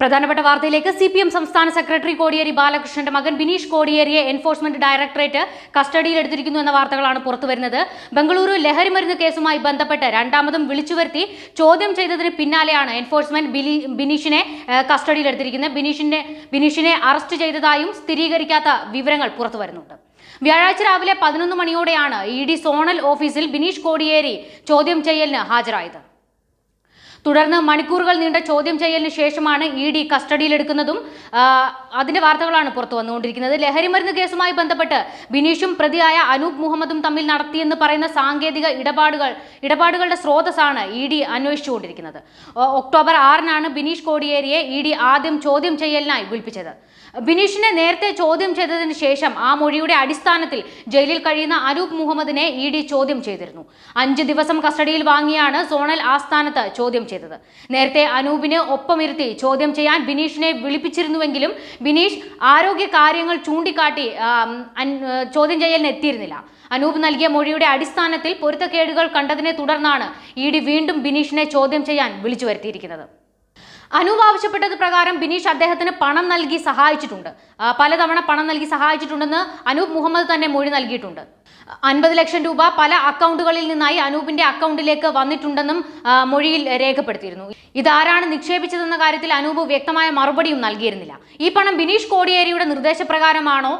പ്രധാനപ്പെട്ട വാർത്തയിലേക്ക് C P M സംസ്ഥാന സെക്രട്ടറി കോടിയേരി ബാലകൃഷ്ണന്റെ മകൻ ബിനീഷ് കോടിയേരിയെ എൻഫോഴ്സ്മെന്റ് ഡയറക്ടറേറ്റ് കസ്റ്റഡിയിൽ എടുത്തിരിക്കുന്നു എന്ന വാർത്തകളാണ് പുറത്തുവരുന്നത് ബംഗളൂരു ലഹരി മരുന്ന് കേസുമായി ബന്ധപ്പെട്ട് രണ്ടാമതും വിളിച്ചുവരുത്തി ചോദ്യം ചെയ്തതിന് പിന്നാലെയാണ് എൻഫോഴ്സ്മെന്റ് ബിനീഷിനെ കസ്റ്റഡിയിൽ എടുത്തിരിക്കുന്നത് ബിനീഷിന്റെ ബിനീഷിനെ അറസ്റ്റ് ചെയ്തതായും സ്ഥിരീകരിക്കാത്ത വിവരങ്ങൾ പുറത്തുവരുന്നുണ്ട് വ്യാഴാഴ്ച രാവിലെ പതിനൊന്ന് മണിയോടെയാണ് ഇ ഡി സോണൽ ഓഫീസിൽ ബിനീഷ് കോടിയേരി ചോദ്യം ചെയ്യലിന് ഹാജരായത് തുടർന്ന് മണിക്കൂറുകൾ നീണ്ട ചോദ്യം ചെയ്യലിന് ശേഷമാണ് ഇ ഡി കസ്റ്റഡിയിലെടുക്കുന്നതും അതിന്റെ വാർത്തകളാണ് പുറത്തു വന്നുകൊണ്ടിരിക്കുന്നത് ലഹരിമരുന്ന് കേസുമായി ബന്ധപ്പെട്ട് ബിനീഷും പ്രതിയായ അനൂപ് മുഹമ്മദും തമ്മിൽ നടത്തിയെന്ന് പറയുന്ന സാങ്കേതിക ഇടപാടുകൾ ഇടപാടുകളുടെ സ്രോതസ്സാണ് ഇ ഡി അന്വേഷിച്ചുകൊണ്ടിരിക്കുന്നത് ഒക്ടോബർ ആറിനാണ് ബിനീഷ് കോടിയേരിയെ ഇ ഡി ആദ്യം ചോദ്യം ചെയ്യലിനായി വിളിപ്പിച്ചത് ബിനീഷിനെ നേരത്തെ ചോദ്യം ചെയ്തതിന് ശേഷം ആ മൊഴിയുടെ അടിസ്ഥാനത്തിൽ ജയിലിൽ കഴിയുന്ന അനൂപ് മുഹമ്മദിനെ ഇ ഡി ചോദ്യം ചെയ്തിരുന്നു അഞ്ച് ദിവസം കസ്റ്റഡിയിൽ വാങ്ങിയാണ് സോണൽ ആസ്ഥാനത്ത് ചോദ്യം ചെയ്തത് നേരത്തെ അനൂപിന് ഒപ്പമിരുത്തി ചോദ്യം ചെയ്യാൻ ബിനീഷിനെ വിളിപ്പിച്ചിരുന്നുവെങ്കിലും ബിനീഷ് ആരോഗ്യ കാര്യങ്ങൾ ചൂണ്ടിക്കാട്ടി ചോദ്യം ചെയ്യലിന് എത്തിയിരുന്നില്ല അനൂപ് നൽകിയ മൊഴിയുടെ അടിസ്ഥാനത്തിൽ പൊരുത്തക്കേടുകൾ കണ്ടതിനെ തുടർന്നാണ് ഇ ഡി വീണ്ടും ബിനീഷിനെ ചോദ്യം ചെയ്യാൻ വിളിച്ചു വരുത്തിയിരിക്കുന്നത് അനൂപ് ആവശ്യപ്പെട്ടത് പ്രകാരം ബിനീഷ് അദ്ദേഹത്തിന് പണം നൽകി സഹായിച്ചിട്ടുണ്ട് പലതവണ പണം നൽകി സഹായിച്ചിട്ടുണ്ടെന്ന് അനൂപ് മുഹമ്മദ് തന്നെ മൊഴി നൽകിയിട്ടുണ്ട് അൻപത് ലക്ഷം രൂപ പല അക്കൗണ്ടുകളിൽ നിന്നായി അനൂപിന്റെ അക്കൗണ്ടിലേക്ക് വന്നിട്ടുണ്ടെന്നും മൊഴിയിൽ രേഖപ്പെടുത്തിയിരുന്നു ഇതാരാണ് നിക്ഷേപിച്ചതെന്ന കാര്യത്തിൽ അനൂപ് വ്യക്തമായ മറുപടിയും നൽകിയിരുന്നില്ല ഈ പണം ബിനീഷ് കോടിയേരിയുടെ നിർദ്ദേശപ്രകാരമാണോ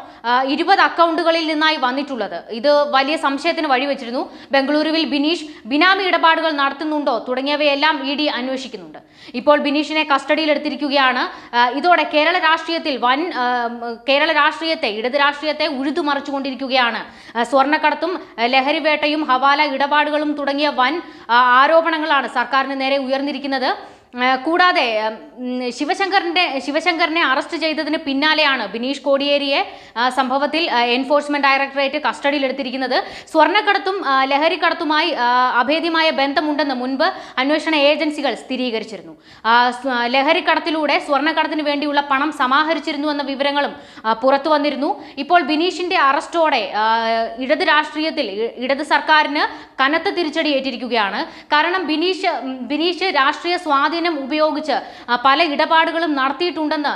ഇരുപത് അക്കൗണ്ടുകളിൽ നിന്നായി വന്നിട്ടുള്ളത് ഇത് വലിയ സംശയത്തിന് വഴിവെച്ചിരുന്നു ബംഗളൂരുവിൽ ബിനീഷ് ബിനാമി ഇടപാടുകൾ നടത്തുന്നുണ്ടോ തുടങ്ങിയവയെല്ലാം ഇ ഡി അന്വേഷിക്കുന്നുണ്ട് ഇപ്പോൾ ബിനീഷിനെ കസ്റ്റഡിയിലെടുത്തിരിക്കുകയാണ് ഇതോടെ കേരള രാഷ്ട്രീയത്തിൽ വൻ കേരള രാഷ്ട്രീയത്തെ ഇടത് രാഷ്ട്രീയത്തെ ഉഴുതുമറിച്ചുകൊണ്ടിരിക്കുകയാണ് സ്വ സ്വർണ്ണക്കടത്തും ലഹരിവേട്ടയും ഹവാല ഇടപാടുകളും തുടങ്ങിയ വൻ ആരോപണങ്ങളാണ് സർക്കാരിന് നേരെ ഉയർന്നിരിക്കുന്നത് കൂടാതെ ശിവശങ്കറിന്റെ ശിവശങ്കറിനെ അറസ്റ്റ് ചെയ്തതിന് പിന്നാലെയാണ് ബിനീഷ് കോടിയേരിയെ സംഭവത്തിൽ എൻഫോഴ്സ്മെന്റ് ഡയറക്ടറേറ്റ് കസ്റ്റഡിയിലെടുത്തിരിക്കുന്നത് സ്വർണ്ണക്കടത്തും ലഹരിക്കടത്തുമായി അഭേദ്യമായ ബന്ധമുണ്ടെന്ന് മുൻപ് അന്വേഷണ ഏജൻസികൾ സ്ഥിരീകരിച്ചിരുന്നു ലഹരിക്കടത്തിലൂടെ സ്വർണ്ണക്കടത്തിന് വേണ്ടിയുള്ള പണം സമാഹരിച്ചിരുന്നു എന്ന വിവരങ്ങളും പുറത്തു വന്നിരുന്നു ഇപ്പോൾ ബിനീഷിന്റെ അറസ്റ്റോടെ ഇടത് രാഷ്ട്രീയത്തിൽ ഇടത് സർക്കാരിന് കനത്ത തിരിച്ചടി ഏറ്റിരിക്കുകയാണ് കാരണം ബിനീഷ് ബിനീഷ് രാഷ്ട്രീയ സ്വാധീനം സ്വാധീനം ഉപയോഗിച്ച് പല ഇടപാടുകളും നടത്തിയിട്ടുണ്ടെന്ന്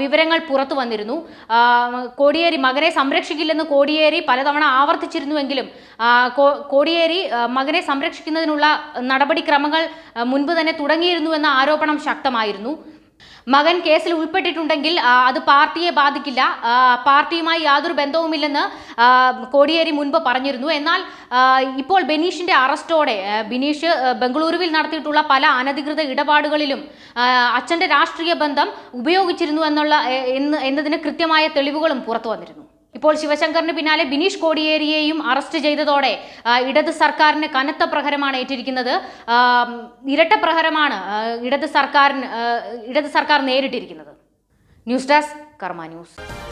വിവരങ്ങൾ പുറത്തു വന്നിരുന്നു കോടിയേരി മകനെ സംരക്ഷിക്കില്ലെന്ന് കോടിയേരി പലതവണ ആവർത്തിച്ചിരുന്നുവെങ്കിലും കോടിയേരി മകനെ സംരക്ഷിക്കുന്നതിനുള്ള നടപടിക്രമങ്ങൾ മുൻപ് തന്നെ തുടങ്ങിയിരുന്നു എന്ന ആരോപണം ശക്തമായിരുന്നു മകൻ കേസിൽ ഉൾപ്പെട്ടിട്ടുണ്ടെങ്കിൽ അത് പാർട്ടിയെ ബാധിക്കില്ല പാർട്ടിയുമായി യാതൊരു ബന്ധവുമില്ലെന്ന് കോടിയേരി മുൻപ് പറഞ്ഞിരുന്നു എന്നാൽ ഇപ്പോൾ ബെനീഷിന്റെ അറസ്റ്റോടെ ബിനീഷ് ബംഗളൂരുവിൽ നടത്തിയിട്ടുള്ള പല അനധികൃത ഇടപാടുകളിലും അച്ഛന്റെ രാഷ്ട്രീയ ബന്ധം ഉപയോഗിച്ചിരുന്നു എന്നുള്ള എന്നതിന് കൃത്യമായ തെളിവുകളും പുറത്തു വന്നിരുന്നു ഇപ്പോൾ ശിവശങ്കറിന് പിന്നാലെ ബിനീഷ് കോടിയേരിയെയും അറസ്റ്റ് ചെയ്തതോടെ ഇടത് സർക്കാരിന് കനത്ത പ്രഹരമാണ് ഏറ്റിരിക്കുന്നത് ഇരട്ട പ്രഹരമാണ് ഇടത് സർക്കാരിന് ഇടത് സർക്കാർ നേരിട്ടിരിക്കുന്നത് ന്യൂസ് ഡെസ്ക് കർമ്മ ന്യൂസ്